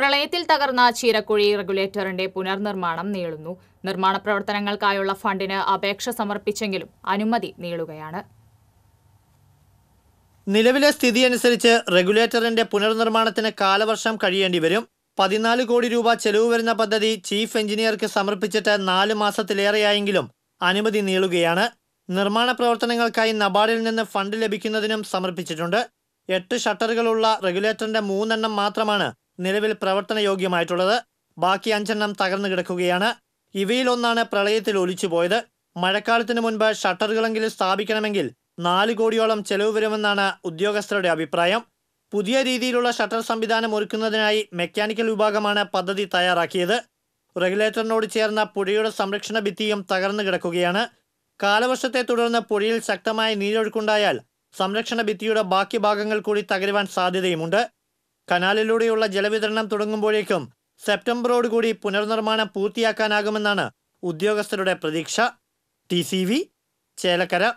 പ്രളയത്തിൽ തകർന്ന ചീരക്കുഴി റെഗുലേറ്ററിന്റെ പുനർനിർമ്മാണം നീളുന്നു നിർമ്മാണ പ്രവർത്തനങ്ങൾക്കായുള്ള ഫണ്ടിന് അപേക്ഷ സമർപ്പിച്ചെങ്കിലും അനുമതി നീളുകയാണ് നിലവിലെ സ്ഥിതി അനുസരിച്ച് റെഗുലേറ്ററിന്റെ പുനർനിർമ്മാണത്തിന് കാലവർഷം കഴിയേണ്ടി വരും പതിനാല് കോടി രൂപ ചെലവ് വരുന്ന പദ്ധതി ചീഫ് എഞ്ചിനീയർക്ക് സമർപ്പിച്ചിട്ട് നാല് മാസത്തിലേറെയായെങ്കിലും അനുമതി നീളുകയാണ് നിർമ്മാണ പ്രവർത്തനങ്ങൾക്കായി നബാർഡിൽ നിന്ന് ഫണ്ട് ലഭിക്കുന്നതിനും സമർപ്പിച്ചിട്ടുണ്ട് എട്ട് ഷട്ടറുകളുള്ള റെഗുലേറ്ററിന്റെ മൂന്നെണ്ണം മാത്രമാണ് നിലവിൽ പ്രവർത്തനയോഗ്യമായിട്ടുള്ളത് ബാക്കി അഞ്ചെണ്ണം തകർന്നു കിടക്കുകയാണ് ഇവയിലൊന്നാണ് പ്രളയത്തിൽ പോയത് മഴക്കാലത്തിന് മുൻപ് ഷട്ടറുകളെങ്കിലും സ്ഥാപിക്കണമെങ്കിൽ നാല് കോടിയോളം ചെലവ് വരുമെന്നാണ് ഉദ്യോഗസ്ഥരുടെ അഭിപ്രായം പുതിയ രീതിയിലുള്ള ഷട്ടർ സംവിധാനം ഒരുക്കുന്നതിനായി മെക്കാനിക്കൽ വിഭാഗമാണ് പദ്ധതി തയ്യാറാക്കിയത് റെഗുലേറ്ററിനോട് ചേർന്ന പുഴയുടെ സംരക്ഷണ ഭിത്തിയും തകർന്നു കിടക്കുകയാണ് കാലവർഷത്തെ തുടർന്ന് പുഴയിൽ ശക്തമായ നീരൊഴുക്കുണ്ടായാൽ സംരക്ഷണ ഭിത്തിയുടെ ബാക്കി ഭാഗങ്ങൾ കൂടി തകരുവാൻ സാധ്യതയുമുണ്ട് കനാലിലൂടെയുള്ള ജലവിതരണം തുടങ്ങുമ്പോഴേക്കും കൂടി പുനർനിർമ്മാണം പൂർത്തിയാക്കാനാകുമെന്നാണ് ഉദ്യോഗസ്ഥരുടെ പ്രതീക്ഷ ടി ചേലക്കര